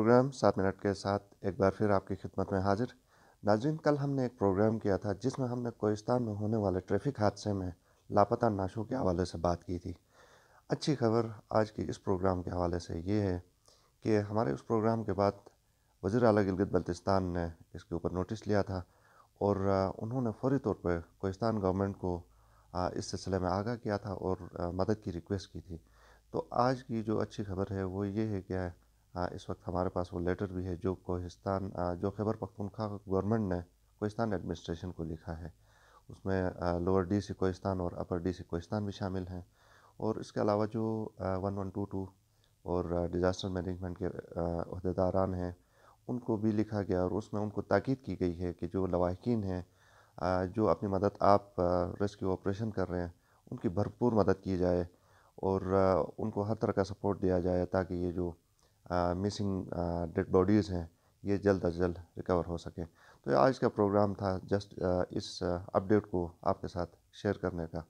programme سات minute کے ساتھ ایک بار پھر آپ کی خدمت میں حاضر ناظرین کل ہم نے ایک پروگرام کیا تھا جس میں ہم نے کوئستان میں ہونے والے ٹریفک حادثے میں لاپتہ ناشوں کے حوالے سے بات کی تھی اچھی خبر آج کی اس پروگرام کے حوالے سے یہ ہے کہ ہمارے اس پروگرام کے بعد وزیر اعلیٰ گلگت بلتستان نے اس کے اوپر نوٹس لیا تھا اور انہوں نے فوری طور پر کوئستان گورنمنٹ کو اس سلسلے میں آگاہ کیا تھا اور مدد کی ریکویسٹ کی تھی تو آج کی جو اچھی خبر ہے وہ یہ ہے کہ ہاں، اس وقت ہمارے پاس وہ لیٹر بھی ہے جو کوہستان جو خیبر پختونخوا گورنمنٹ نے کوہستان ایڈمنسٹریشن کو لکھا ہے اس میں لوور ڈی سی کوہستان اور اپر ڈی سی کوہستان بھی شامل ہیں اور اس کے علاوہ جو ون ون ٹو ٹو اور ڈیزاسٹر مینجمنٹ کے عہدیداران ہیں ان کو بھی لکھا گیا اور اس میں ان کو تاکید کی گئی ہے کہ جو لواحقین ہیں جو اپنی مدد آپ ریسکیو آپریشن کر رہے ہیں ان کی بھرپور مدد کی جائے اور ان کو ہر طرح کا سپورٹ دیا جائے تاکہ یہ جو مسنگ ڈیڈ باڈیز ہیں یہ جلد از جلد ریکور ہو سکیں تو یہ آج کا پروگرام تھا جسٹ اس اپڈیٹ کو آپ کے ساتھ شیئر کرنے کا